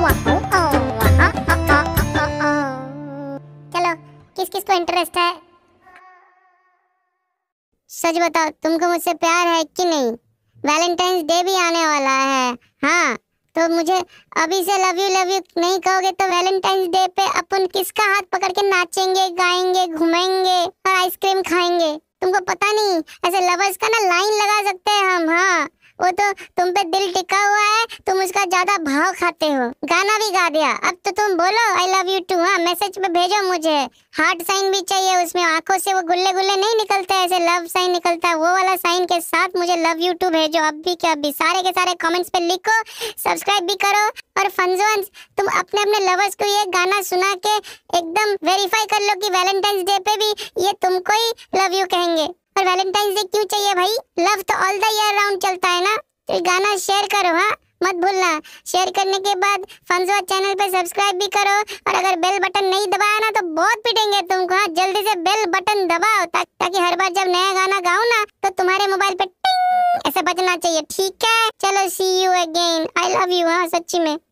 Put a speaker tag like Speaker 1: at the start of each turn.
Speaker 1: चलो किस किस को इंटरेस्ट है सच बताओ तुमको मुझसे प्यार है कि नहीं वैलेंटाइंस डे भी आने वाला है हाँ तो मुझे अभी से लव यू लव यू नहीं कहोगे तो वैलेंटाइंस डे पे अपन किसका हाथ पकड़ के नाचेंगे गाएंगे घूमेंगे और आइसक्रीम खाएंगे तुमको पता नहीं ऐसे लवर्स का ना लाइन लगा सकते हैं हम हाँ वो तो तुम पे दिल टिका हुआ है तुम उसका ज्यादा भाव खाते हो गाना भी गा दिया अब तो तुम बोलो आई लव यू टू हाँ मैसेज पे भेजो मुझे हार्ट साइन भी चाहिए उसमें आंखों से वो गुल्ले गुल्ले नहीं निकलते ऐसे लव साइन निकलता है वो वाला साइन के साथ मुझे लव यू टू भेजो अब भी क्या अभी सारे के सारे कमेंट्स पे लिखो सब्सक्राइब भी करो और फंजोन्स तुम अपने अपने लवर्स को ये गाना सुना के एकदम वेरीफाई कर लो कि वैलेंटाइंस डे पे भी ये तुमको ही लव यू कहेंगे और वैलेंटाइंस डे क्यों चाहिए भाई लव तो ऑल द ईयर राउंड चलता है ना तो गाना शेयर करो हाँ मत भूलना शेयर करने के बाद फंसवा चैनल पर सब्सक्राइब भी करो और अगर बेल बटन नहीं दबाया ना तो बहुत पिटेंगे तुमको हाँ जल्दी से बेल बटन दबाओ ताकि हर बार जब नया गाना गाओ ना तो तुम्हारे मोबाइल पे टिंग ऐसा बजना चाहिए ठीक है चलो see you again I love you हाँ सच्ची में